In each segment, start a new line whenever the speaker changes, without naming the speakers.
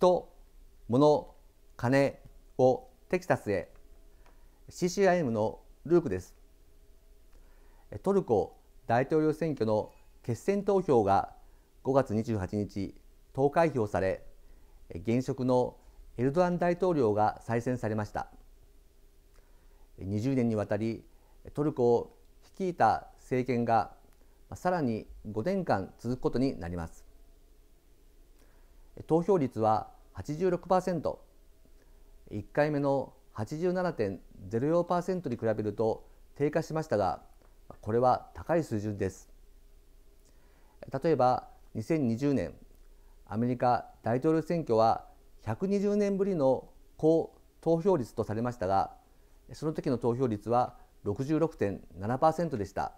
人、物、金をテキサスへ CCIM のルークですトルコ大統領選挙の決選投票が5月28日投開票され現職のエルドアン大統領が再選されました20年にわたりトルコを率いた政権がさらに5年間続くことになります投票率は86%、1回目の87.04%に比べると低下しましたが、これは高い水準です。例えば2020年、アメリカ大統領選挙は120年ぶりの高投票率とされましたが、その時の投票率は66.7%でした。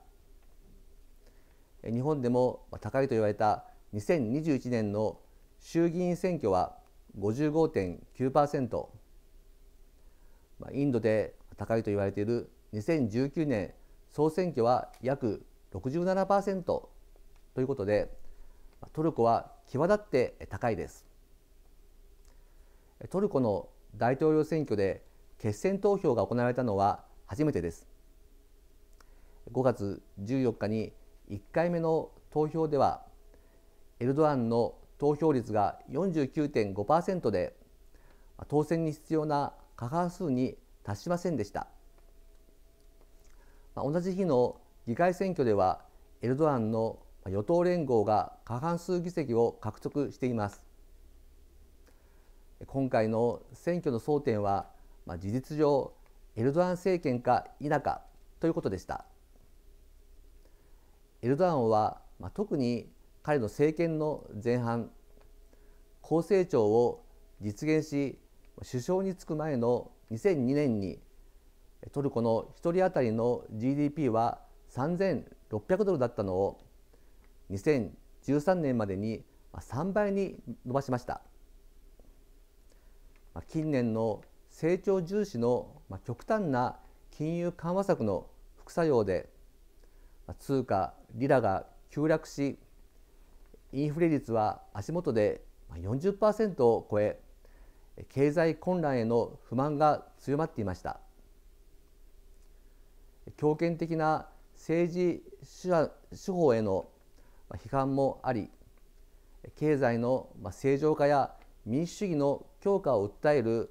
日本でも高いと言われた2021年の衆議院選挙は55.9%、まあ、インドで高いと言われている2019年総選挙は約67%ということでトルコは際立って高いですトルコの大統領選挙で決選投票が行われたのは初めてです5月14日に1回目の投票ではエルドアンの投票率が49.5%で当選に必要な過半数に達しませんでした、まあ、同じ日の議会選挙ではエルドアンの与党連合が過半数議席を獲得しています今回の選挙の争点は、まあ、事実上エルドアン政権か否かということでしたエルドアンは、まあ、特に彼の政権の前半高成長を実現し首相に就く前の2002年にトルコの1人当たりの GDP は3600ドルだったのを2013年までに3倍に伸ばしました近年の成長重視の極端な金融緩和策の副作用で通貨リラが急落しインフレ率は足元で40%を超え経済混乱への不満が強まっていました強権的な政治手法への批判もあり経済の正常化や民主主義の強化を訴える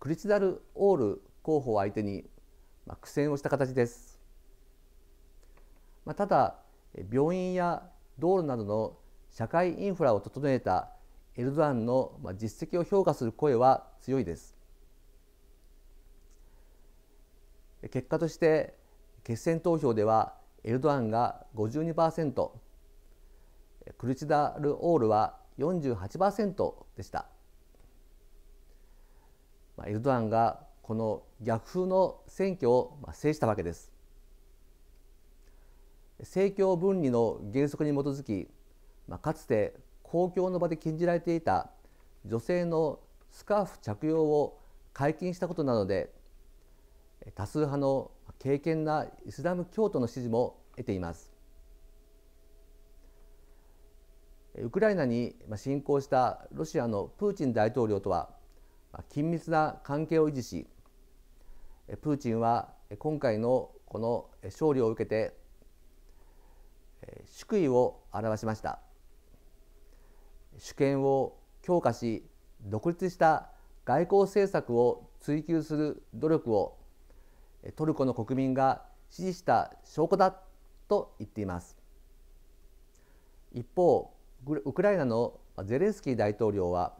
クリチダル・オール候補を相手に苦戦をした形ですただ病院や道路などの社会インフラを整えたエルドアンの実績を評価する声は強いです結果として決選投票ではエルドアンが52%クルチダルオールは48%でしたエルドアンがこの逆風の選挙を制したわけです政教分離の原則に基づきまあ、かつて公共の場で禁じられていた女性のスカーフ着用を解禁したことなどで多数派の敬虔なイスラム教徒の支持も得ていますウクライナに侵攻したロシアのプーチン大統領とは緊密な関係を維持しプーチンは今回のこの勝利を受けて祝意を表しました。主権を強化し独立した外交政策を追求する努力をトルコの国民が支持した証拠だと言っています一方ウクライナのゼレンスキー大統領は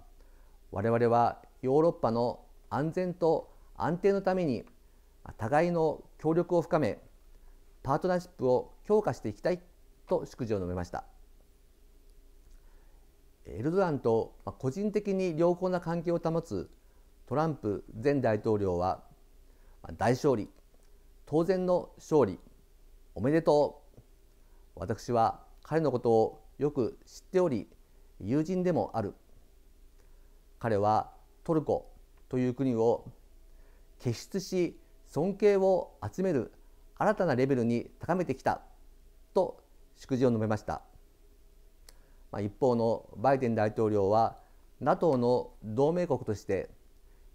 我々はヨーロッパの安全と安定のために互いの協力を深めパートナーシップを強化していきたいと祝辞を述べました。エルドアンと個人的に良好な関係を保つトランプ前大統領は大勝利当然の勝利おめでとう私は彼のことをよく知っており友人でもある彼はトルコという国を傑出し尊敬を集める新たなレベルに高めてきたと祝辞を述べました。まあ、一方のバイデン大統領は NATO の同盟国として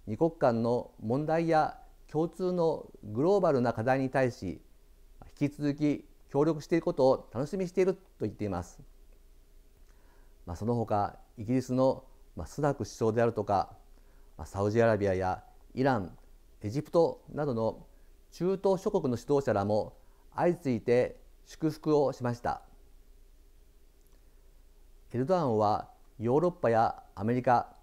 2国間の問題や共通のグローバルな課題に対し引き続き協力していくことを楽しみしていると言っています。まあ、その他イギリスのスナク首相であるとかサウジアラビアやイランエジプトなどの中東諸国の指導者らも相次いで祝福をしました。エルドアンはヨーロッパやアメリカ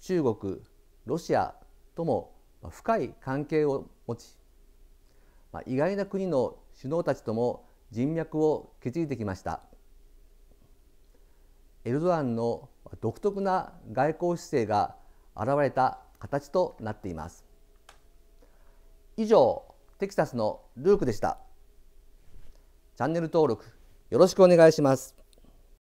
中国ロシアとも深い関係を持ち、まあ、意外な国の首脳たちとも人脈を築いてきましたエルドアンの独特な外交姿勢が現れた形となっています以上テキサスのルークでしたチャンネル登録よろしくお願いします